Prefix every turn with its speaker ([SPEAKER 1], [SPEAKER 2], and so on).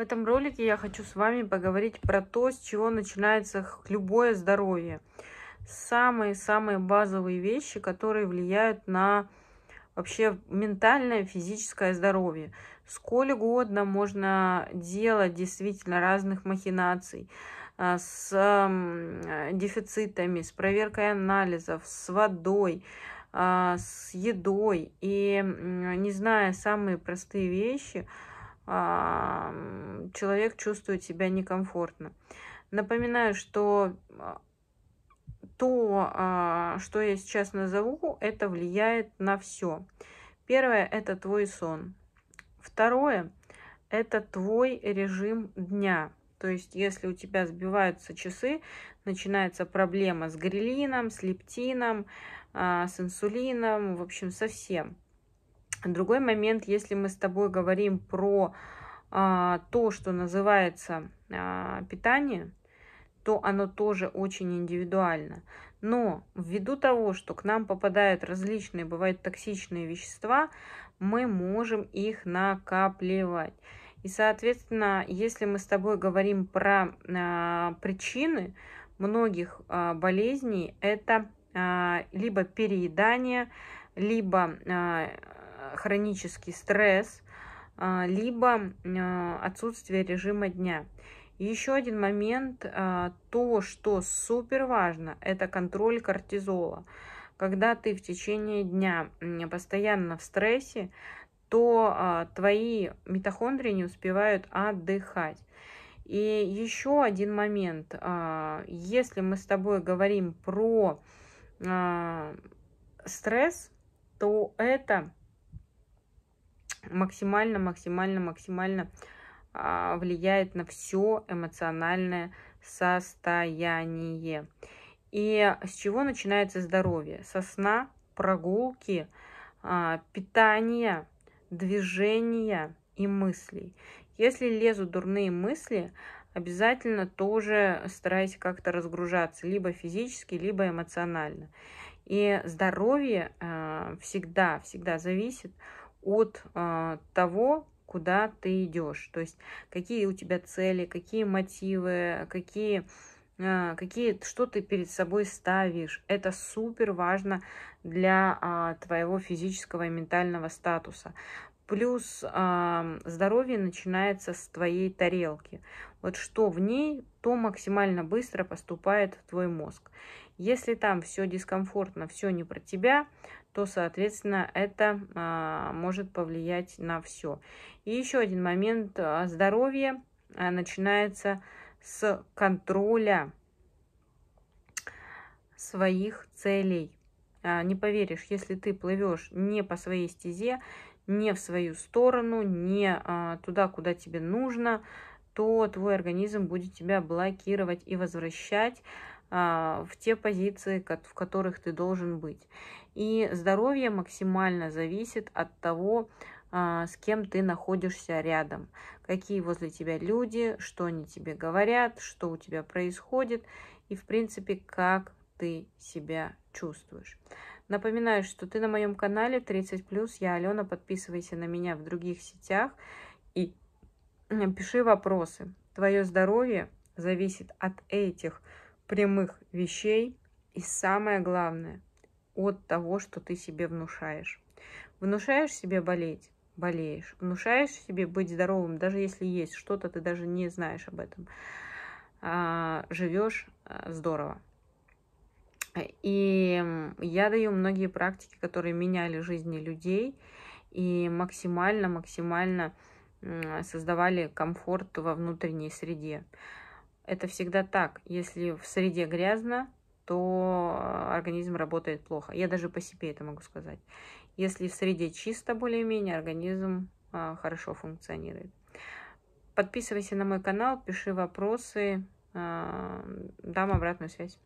[SPEAKER 1] В этом ролике я хочу с вами поговорить про то, с чего начинается любое здоровье. Самые-самые базовые вещи, которые влияют на вообще ментальное, физическое здоровье. Сколь угодно можно делать действительно разных махинаций а, с дефицитами, с проверкой анализов, с водой, а, с едой. И не зная самые простые вещи – а, человек чувствует себя некомфортно. Напоминаю, что а, то, а, что я сейчас назову, это влияет на все. Первое – это твой сон. Второе – это твой режим дня. То есть, если у тебя сбиваются часы, начинается проблема с грилином, с лептином, с инсулином, в общем, со всем – Другой момент, если мы с тобой говорим про а, то, что называется а, питание, то оно тоже очень индивидуально. Но ввиду того, что к нам попадают различные, бывают токсичные вещества, мы можем их накапливать. И, соответственно, если мы с тобой говорим про а, причины многих а, болезней, это а, либо переедание, либо а, Э, хронический стресс, э, либо э, отсутствие режима дня. Еще один момент, то, что супер важно, это контроль кортизола. Когда ты в течение дня постоянно в стрессе, то твои митохондрии не успевают отдыхать. И еще один момент, если мы с тобой говорим про стресс, то это максимально, максимально, максимально а, влияет на все эмоциональное состояние. И с чего начинается здоровье? Со сна, прогулки, а, питания, движения и мыслей. Если лезут дурные мысли, обязательно тоже старайся как-то разгружаться, либо физически, либо эмоционально. И здоровье э, всегда, всегда зависит от от а, того, куда ты идешь. То есть какие у тебя цели, какие мотивы, какие, а, какие, что ты перед собой ставишь. Это супер важно для а, твоего физического и ментального статуса. Плюс э, здоровье начинается с твоей тарелки. Вот что в ней, то максимально быстро поступает в твой мозг. Если там все дискомфортно, все не про тебя, то, соответственно, это э, может повлиять на все. И еще один момент. А, здоровье а, начинается с контроля своих целей. Не поверишь, если ты плывешь не по своей стезе, не в свою сторону, не а, туда, куда тебе нужно, то твой организм будет тебя блокировать и возвращать а, в те позиции, в которых ты должен быть. И здоровье максимально зависит от того, а, с кем ты находишься рядом, какие возле тебя люди, что они тебе говорят, что у тебя происходит и, в принципе, как ты себя чувствуешь. Напоминаю, что ты на моем канале 30+, я Алена, подписывайся на меня в других сетях и пиши вопросы. Твое здоровье зависит от этих прямых вещей и самое главное, от того, что ты себе внушаешь. Внушаешь себе болеть, болеешь. Внушаешь себе быть здоровым, даже если есть что-то, ты даже не знаешь об этом. А, живешь э, здорово. И я даю многие практики, которые меняли жизни людей и максимально-максимально создавали комфорт во внутренней среде. Это всегда так. Если в среде грязно, то а, организм работает плохо. Я даже по себе это могу сказать. Если в среде чисто более-менее, организм а, хорошо функционирует. Подписывайся на мой канал, пиши вопросы, а, дам обратную связь.